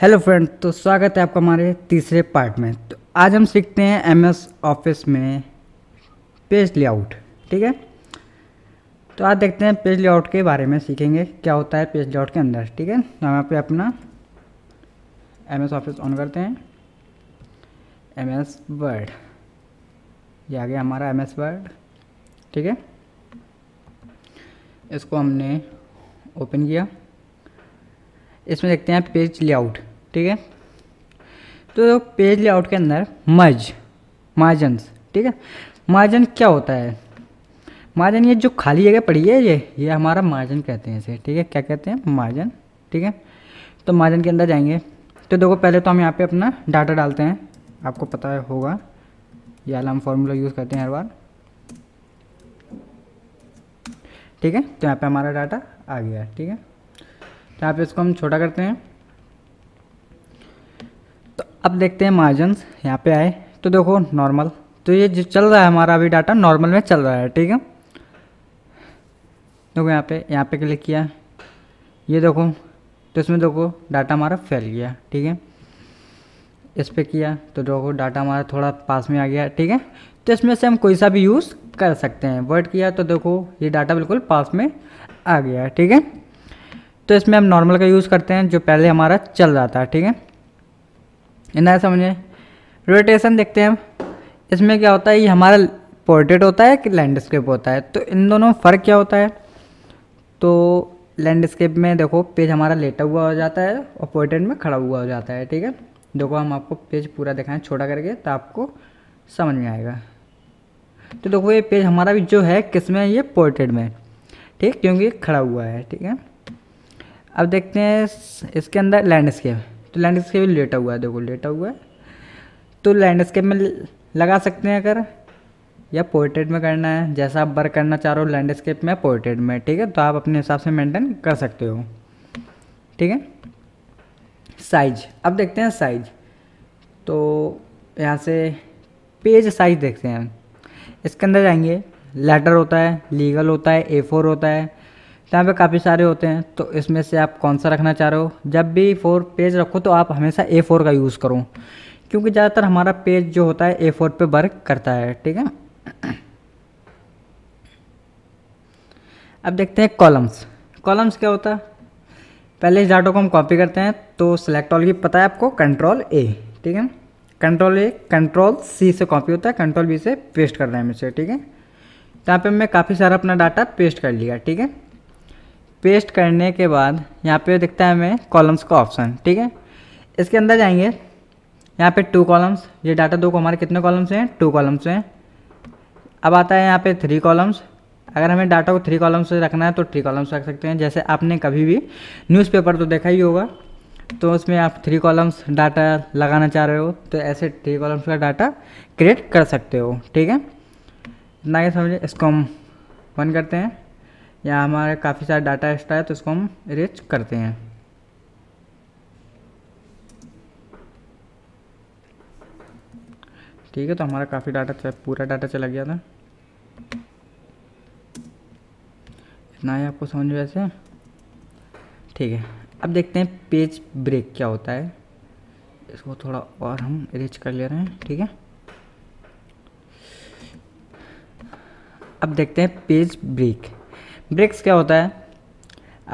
hello friend तो स्वागत है आपका हमारे तीसरे पार्ट में तो आज हम सीखते हैं एमएस ऑफिस में पेज लेआउट ठीक है तो आज देखते हैं पेज लेआउट के बारे में सीखेंगे क्या होता है पेज लेआउट के अंदर ठीक है तो हम यहाँ पे अपना एमएस ऑफिस ऑन करते हैं एमएस वर्ड ये आ गया हमारा एमएस वर्ड ठीक है इसको हमने ओपन किया इसमें देखते हैं पेज लेआउट ठीक है तो पेज लेआउट के अंदर मज मार्जन ठीक है मार्जन क्या होता है मार्जन ये जो खाली जगह पड़ी है ये ये हमारा मार्जन कहते हैं इसे ठीक है क्या कहते हैं मार्जन ठीक है तो मार्जन के अंदर जाएंगे तो देखो पहले तो हम यहाँ पे अपना डाटा डालते हैं आपको पता होगा ये अला हम फॉर्मूला यूज़ करते हैं हर बार ठीक है तो यहाँ पे हमारा डाटा आ गया ठीक है तो यहाँ पे इसको हम छोटा करते हैं तो अब देखते हैं मार्जन्स यहाँ पे आए तो देखो नॉर्मल तो ये जो चल रहा है हमारा अभी डाटा नॉर्मल में चल रहा है ठीक है देखो यहाँ पे यहाँ पे क्लिक किया ये देखो तो इसमें देखो डाटा हमारा फैल गया ठीक है इस पर किया तो देखो डाटा हमारा थोड़ा पास में आ गया ठीक है तो इसमें से हम कोई सा भी यूज़ कर सकते हैं वर्ड किया तो देखो ये डाटा बिल्कुल पास में आ गया ठीक है तो इसमें हम नॉर्मल का यूज़ करते हैं जो पहले हमारा चल रहा था ठीक है इतना समझें रोटेशन देखते हैं इसमें क्या होता है ये हमारा पोर्ट्रेट होता है कि लैंडस्केप होता है तो इन दोनों में फ़र्क क्या होता है तो लैंडस्केप में देखो पेज हमारा लेटा हुआ हो जाता है और पोर्ट्रेट में खड़ा हुआ हो जाता है ठीक है देखो हम आपको पेज पूरा दिखाएं छोटा करके तो आपको समझ में आएगा तो देखो ये पेज हमारा भी जो है किस में ये पोर्ट्रेट में ठीक क्योंकि खड़ा हुआ है ठीक है अब देखते हैं इसके अंदर लैंडस्केप तो लैंडस्केप लेटा हुआ है देखो लेटा हुआ है तो लैंडस्केप में लगा सकते हैं अगर या पोर्ट्रेट में करना है जैसा आप वर्क करना चाह रहे हो लैंडस्केप में पोर्ट्रेट में ठीक है तो आप अपने हिसाब से मेंटेन कर सकते हो ठीक है साइज अब देखते हैं साइज तो यहाँ से पेज साइज देखते हैं इसके अंदर जाएंगे लेटर होता है लीगल होता है ए फोर होता है यहाँ पे काफ़ी सारे होते हैं तो इसमें से आप कौन सा रखना चाह रहे हो जब भी फोर पेज रखो तो आप हमेशा ए फोर का यूज़ करो क्योंकि ज़्यादातर हमारा पेज जो होता है ए फोर पर वर्क करता है ठीक है अब देखते हैं कॉलम्स कॉलम्स क्या होता है पहले इस डाटा को हम कॉपी करते हैं तो सिलेक्ट ऑल की पता है आपको कंट्रोल ए ठीक है कंट्रोल ए कंट्रोल सी से कॉपी होता है कंट्रोल बी से पेस्ट करना है मुझे ठीक है यहाँ पे मैं काफ़ी सारा अपना डाटा पेस्ट कर लिया ठीक है पेस्ट करने के बाद यहाँ पे दिखता है हमें कॉलम्स का ऑप्शन ठीक है इसके अंदर जाएंगे यहाँ पे टू कॉलम्स ये डाटा दो को हमारे कितने कॉलम्स हैं टू कॉलम्स हैं अब आता है यहाँ पे थ्री कॉलम्स अगर हमें डाटा को थ्री कॉलम्स रखना है तो थ्री कॉलम्स रख सकते हैं जैसे आपने कभी भी न्यूज़पेपर तो देखा ही होगा तो उसमें आप थ्री कॉलम्स डाटा लगाना चाह रहे हो तो ऐसे थ्री कॉलम्स का डाटा क्रिएट कर सकते हो ठीक है इतना ही समझिए इसको हम बंद करते हैं या हमारा काफ़ी सारा डाटा एक्स्ट्रा है तो इसको हम इरेज करते हैं ठीक है तो हमारा काफ़ी डाटा पूरा डाटा चला गया था इतना ही आपको समझ में वैसे ठीक है अब देखते हैं पेज ब्रेक क्या होता है इसको थोड़ा और हम इरेज कर ले रहे हैं ठीक है अब देखते हैं पेज ब्रेक ब्रेक्स क्या होता है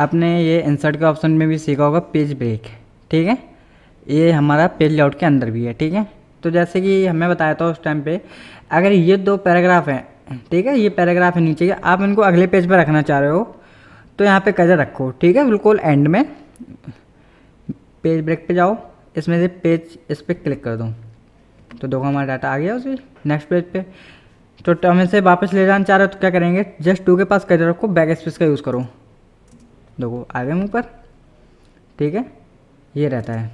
आपने ये इंसर्ट के ऑप्शन में भी सीखा होगा पेज ब्रेक ठीक है ये हमारा पेज लेआउट के अंदर भी है ठीक है तो जैसे कि हमें बताया था उस टाइम पे अगर ये दो पैराग्राफ हैं ठीक है ये पैराग्राफ है नीचे आप इनको अगले पेज पर रखना चाह रहे हो तो यहाँ पे कजर रखो ठीक है बिल्कुल एंड में पेज ब्रेक पे जाओ इसमें से पेज इस पर क्लिक कर दो तो देखो हमारा डाटा आ गया उसी नेक्स्ट पेज पे तो हमें से वापस ले जाना चाह रहे हो तो क्या करेंगे जस्ट टू के पास करियर आपको बैक स्पेस का यूज़ करो देखो आ गए मुँह पर ठीक है ये रहता है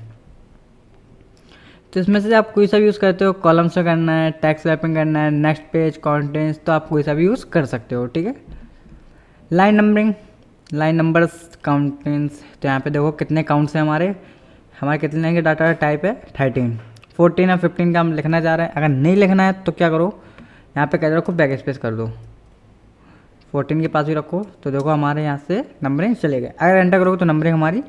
तो इसमें से आप कोई सा भी यूज़ करते हो कॉलम्स में करना है टैक्स रैपिंग करना है नेक्स्ट पेज कॉन्टेंट्स तो आप कोई सा भी यूज़ कर सकते हो ठीक है लाइन नंबरिंग लाइन नंबर्स काउंटेंस तो यहाँ पे देखो कितने काउंट्स हैं हमारे हमारे कितने के डाटा टाइप है थर्टीन फोर्टीन या फिफ्टीन का हम लिखना चाह रहे हैं अगर नहीं लिखना है तो क्या करो यहाँ पे कैसे रखो बैक स्पेस कर दो फोर्टीन के पास भी रखो तो देखो हमारे यहाँ से नंबरिंग चले गए अगर एंटर करोगे तो नंबरिंग हमारी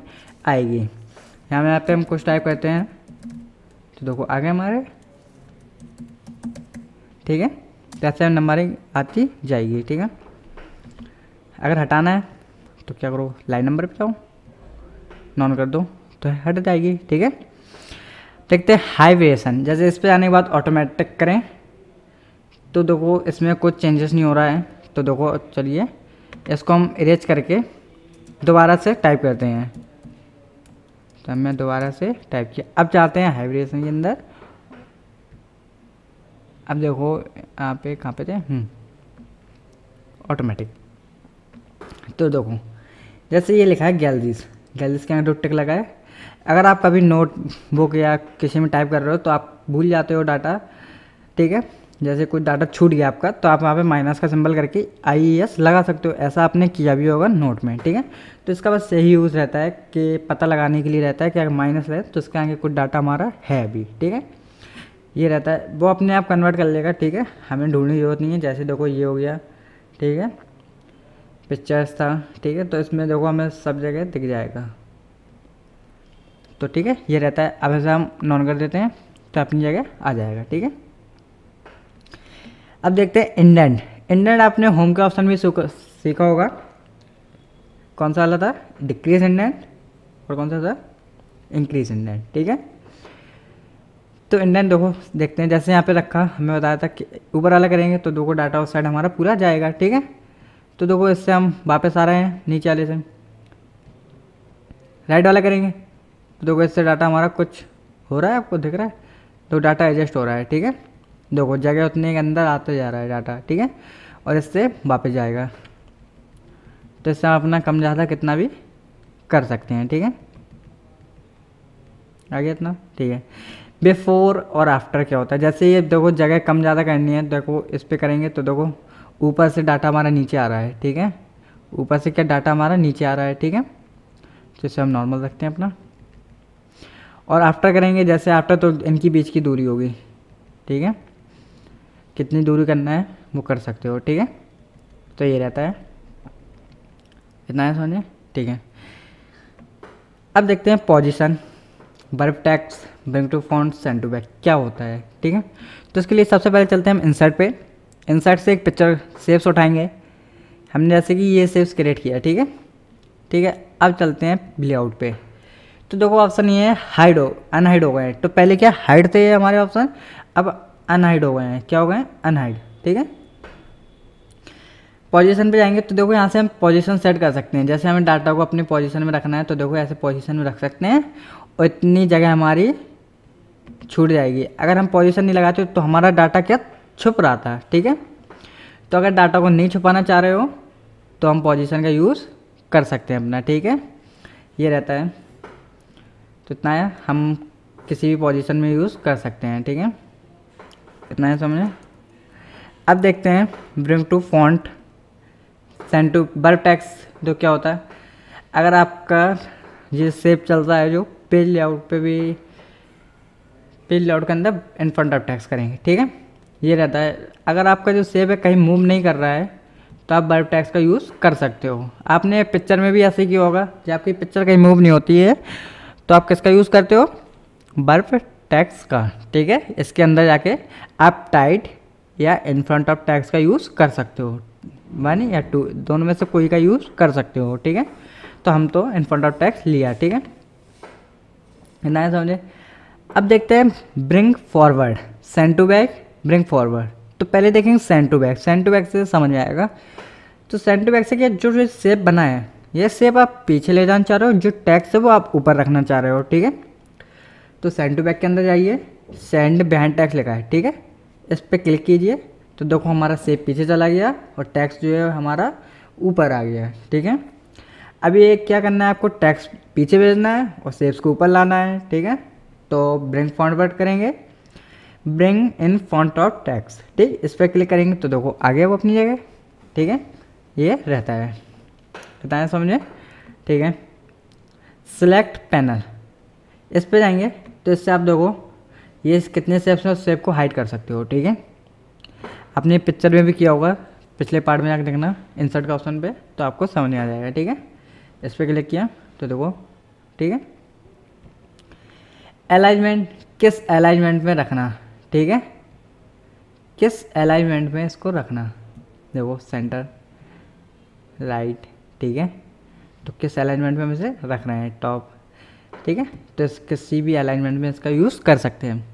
आएगी यहाँ यहाँ पे हम कुछ टाइप करते हैं तो देखो आ गए हमारे ठीक है जैसे तो नंबरिंग आती जाएगी ठीक है अगर हटाना है तो क्या करो लाइन नंबर पे जाओ नॉन कर दो तो हट जाएगी ठीक है देखते हैं हाई वेसन जैसे इस पर आने के बाद ऑटोमेटिक करें तो देखो इसमें कुछ चेंजेस नहीं हो रहा है तो देखो चलिए इसको हम इरेज करके दोबारा से टाइप करते हैं तो मैं दोबारा से टाइप किया अब चाहते हैं हाइब्रेशन के अंदर अब देखो यहाँ पे कहाँ पे थे ऑटोमेटिक हम्म, तो देखो जैसे ये लिखा है गैलरीज गैलरीज के अंदर टिक लगा है अगर आप कभी नोट बुक या किसी में टाइप कर रहे हो तो आप भूल जाते हो डाटा ठीक है जैसे कोई डाटा छूट गया आपका तो आप वहाँ पे माइनस का सिंबल करके आई e लगा सकते हो ऐसा आपने किया भी होगा नोट में ठीक है तो इसका बस यही यूज़ रहता है कि पता लगाने के लिए रहता है कि अगर माइनस रहे तो इसके आगे कुछ डाटा हमारा है भी ठीक है ये रहता है वो अपने आप कन्वर्ट कर लेगा ठीक है हमें ढूंढने की जरूरत नहीं है जैसे देखो ये हो गया ठीक है पिक्चर्स था ठीक है तो इसमें देखो हमें सब जगह दिख जाएगा तो ठीक है ये रहता है अब ऐसे हम नॉन कर देते हैं तो अपनी जगह आ जाएगा ठीक है अब देखते हैं इंडेंट इंडेंट आपने होम के ऑप्शन भी सीखा होगा कौन सा वाला था डिक्रीज इंडेंट और कौन सा था इंक्रीज इंडेंट ठीक है तो इंडेंट देखो देखते हैं जैसे यहाँ पे रखा हमें बताया था कि ऊपर वाला करेंगे तो देखो डाटा उस साइड हमारा पूरा जाएगा ठीक है तो देखो इससे हम वापस आ रहे हैं नीचे वाले से राइट वाला करेंगे तो देखो इससे डाटा हमारा कुछ हो रहा है आपको दिख रहा है तो डाटा एडजस्ट हो रहा है ठीक है देखो जगह उतने के अंदर आता जा रहा है डाटा ठीक है और इससे वापस जाएगा तो इससे हम अपना कम ज़्यादा कितना भी कर सकते हैं ठीक है आगे इतना ठीक है बिफोर और आफ्टर क्या होता है जैसे ये देखो जगह कम ज़्यादा करनी है देखो इस पर करेंगे तो देखो ऊपर से डाटा हमारा नीचे आ रहा है ठीक है ऊपर से क्या डाटा हमारा नीचे आ रहा है ठीक है जैसे तो हम नॉर्मल रखते हैं अपना और आफ्टर करेंगे जैसे आफ्टर तो इनकी बीच की दूरी होगी ठीक है कितनी दूरी करना है वो कर सकते हो ठीक है तो ये रहता है इतना है समझे ठीक है अब देखते हैं पोजिशन बर्फ टैक्स बैंक to front send to back क्या होता है ठीक है तो इसके लिए सबसे पहले चलते हैं हम इंसर्ट पे इंसर्ट से एक पिक्चर सेप्स उठाएंगे हमने जैसे कि ये सेप्स क्रिएट किया ठीक है ठीक है अब चलते हैं लेआउट पे तो देखो ऑप्शन ये है हाइड हो अनहाइड हो गए तो पहले क्या हाइड थे हमारे ऑप्शन अब अनहाइड हो गए हैं क्या हो गए अनहाइड ठीक है पोजीशन पे जाएंगे तो देखो यहाँ से हम पोजीशन सेट कर सकते हैं जैसे हमें डाटा को अपनी पोजीशन में रखना है तो देखो ऐसे पोजीशन में रख सकते हैं और इतनी जगह हमारी छूट जाएगी अगर हम पोजीशन नहीं लगाते तो हमारा डाटा क्या छुप रहा था ठीक है तो अगर डाटा को नहीं छुपाना चाह रहे हो तो हम पोजीशन का यूज़ कर सकते हैं अपना ठीक है ये रहता है तो इतना है हम किसी भी पोजिशन में यूज़ कर सकते हैं ठीक है इतना ही समझे अब देखते हैं bring to front send to बल्ब टैक्स जो क्या होता है अगर आपका ये सेप चलता है जो पेज लेआउट पे भी पेज लेआउट के अंदर इन फ्रंट ऑफ टैक्स करेंगे ठीक है ये रहता है अगर आपका जो सेप है कहीं मूव नहीं कर रहा है तो आप बल्ब टैक्स का यूज़ कर सकते हो आपने पिक्चर में भी ऐसे किया होगा जब आपकी पिक्चर कहीं मूव नहीं होती है तो आप किसका यूज़ करते हो बल्ब टैक्स का ठीक है इसके अंदर जाके आप टाइट या इन फ्रंट ऑफ टैक्स का यूज़ कर सकते हो वन या टू दोनों में से कोई का यूज़ कर सकते हो ठीक है तो हम तो इन फ्रंट ऑफ टैक्स लिया ठीक है इतना समझे अब देखते हैं bring forward send to back bring forward तो पहले देखेंगे send to back send to back से समझ में आएगा तो सेंड टू बैक से क्या जो जो सेप बना है ये सेप आप पीछे ले जाना चाह रहे हो जो टैक्स है वो आप ऊपर रखना चाह रहे हो ठीक है तो सेंड टू बैक के अंदर जाइए सेंड बैंड टैक्स लिखा है ठीक है इस पर क्लिक कीजिए तो देखो हमारा सेब पीछे चला गया और टैक्स जो है हमारा ऊपर आ गया ठीक है अभी एक क्या करना है आपको टैक्स पीछे भेजना है और सेब्स को ऊपर लाना है ठीक है तो ब्रिंग फॉन्ट वर्ड करेंगे bring in front of text ठीक इस पर क्लिक करेंगे तो देखो आ गया वो अपनी जगह ठीक है ये रहता है बताएं समझे ठीक है सिलेक्ट पैनल इस पर जाएंगे तो इससे आप देखो ये कितने स्टेप्स में सेप को हाइड कर सकते हो ठीक है आपने पिक्चर में भी किया होगा पिछले पार्ट में जाकर देखना इंसर्ट का ऑप्शन पे तो आपको समझ आ जाएगा ठीक है इस पर क्लिक किया तो देखो ठीक है अलाइनमेंट किस अलाइनमेंट में रखना ठीक है किस अलाइनमेंट में इसको रखना देखो सेंटर राइट ठीक है तो किस अलाइनमेंट में हम इसे रख रहे हैं टॉप ठीक है तो इसके सी बी अलाइनमेंट में इसका यूज़ कर सकते हैं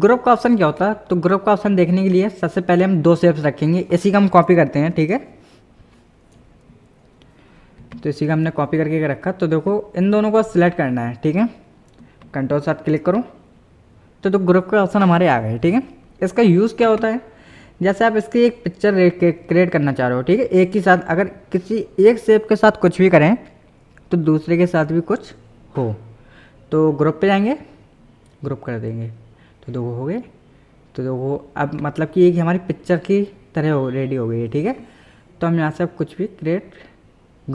ग्रुप का ऑप्शन क्या होता है तो ग्रुप का ऑप्शन देखने के लिए सबसे पहले हम दो सेप्स रखेंगे इसी का हम कॉपी करते हैं ठीक है तो इसी का हमने कॉपी करके रखा तो देखो इन दोनों को सिलेक्ट करना है ठीक है कंट्रोल साथ क्लिक करो तो तो ग्रुप का ऑप्शन हमारे आ गए ठीक है इसका यूज़ क्या होता है जैसे आप इसकी एक पिक्चर क्रिएट करना चाह रहे हो ठीक है एक ही साथ अगर किसी एक सेप के साथ कुछ भी करें तो दूसरे के साथ भी कुछ हो तो ग्रुप पे जाएंगे ग्रुप कर देंगे तो दो हो गए तो दो अब मतलब कि एक हमारी पिक्चर की तरह हो रेडी हो गई है ठीक है तो हम यहाँ से अब कुछ भी क्रिएट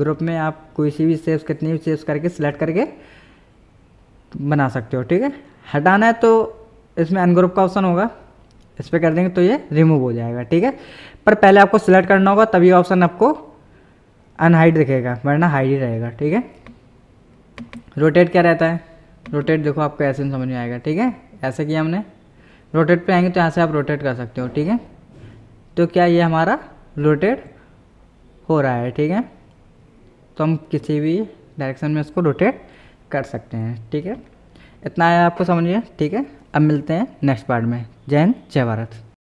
ग्रुप में आप कोई सी भी सेव्स कितनी भी सेव्स करके सिलेक्ट करके बना सकते हो ठीक है हटाना है तो इसमें अनग्रुप का ऑप्शन होगा इस पर कर देंगे तो ये रिमूव हो जाएगा ठीक है पर पहले आपको सिलेक्ट करना होगा तभी ऑप्शन आपको अनहाइड दिखेगा वरना हाइड ही रहेगा ठीक है रोटेट क्या रहता है रोटेट देखो आपको ऐसे समझ में आएगा ठीक है ऐसे किया हमने रोटेट पे आएंगे तो यहाँ से आप रोटेट कर सकते हो ठीक है तो क्या ये हमारा रोटेट हो रहा है ठीक है तो हम किसी भी डायरेक्शन में इसको रोटेट कर सकते हैं ठीक है इतना आया आपको समझिए ठीक है अब मिलते हैं नेक्स्ट पार्ट में जय हिंद जय भारत